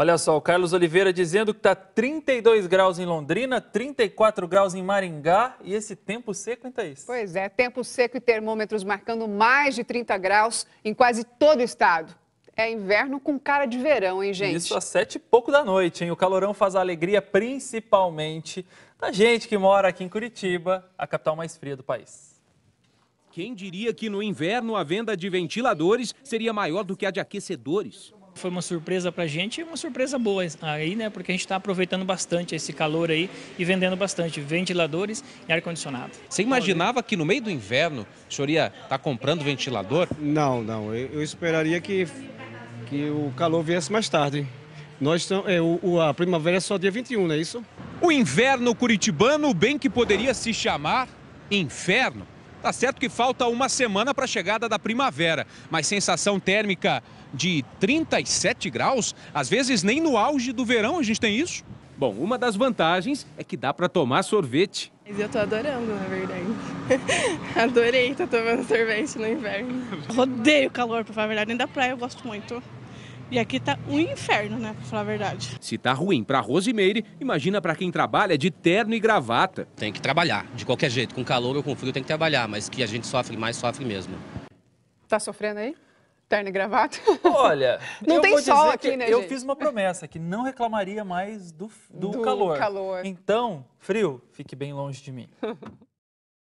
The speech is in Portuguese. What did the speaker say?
Olha só, o Carlos Oliveira dizendo que está 32 graus em Londrina, 34 graus em Maringá e esse tempo seco, hein, isso? Pois é, tempo seco e termômetros marcando mais de 30 graus em quase todo o estado. É inverno com cara de verão, hein, gente? Isso às sete e pouco da noite, hein? O calorão faz a alegria principalmente da gente que mora aqui em Curitiba, a capital mais fria do país. Quem diria que no inverno a venda de ventiladores seria maior do que a de aquecedores? Foi uma surpresa para a gente e uma surpresa boa aí, né? Porque a gente está aproveitando bastante esse calor aí e vendendo bastante ventiladores e ar-condicionado. Você imaginava que no meio do inverno o senhor ia estar tá comprando ventilador? Não, não. Eu, esperaria que, que o calor viesse mais tarde. Nós tam, é, o, a primavera é só dia 21, não é isso? O inverno curitibano, bem que poderia se chamar inferno, Tá certo que falta uma semana para a chegada da primavera, mas sensação térmica de 37 graus, às vezes nem no auge do verão a gente tem isso. Bom, uma das vantagens é que dá para tomar sorvete. Mas eu tô adorando, na verdade. Adorei estar tomando sorvete no inverno. rodeio o calor, pra falar a verdade. Nem da praia eu gosto muito. E aqui tá um inferno, né, pra falar a verdade. Se tá ruim pra Rosimeire, imagina para quem trabalha de terno e gravata. Tem que trabalhar, de qualquer jeito, com calor ou com frio tem que trabalhar, mas que a gente sofre mais, sofre mesmo. Tá sofrendo aí? Terno e gravata? Olha, não tem sol aqui, né? Eu gente? fiz uma promessa que não reclamaria mais do, do, do calor. calor. Então, frio, fique bem longe de mim.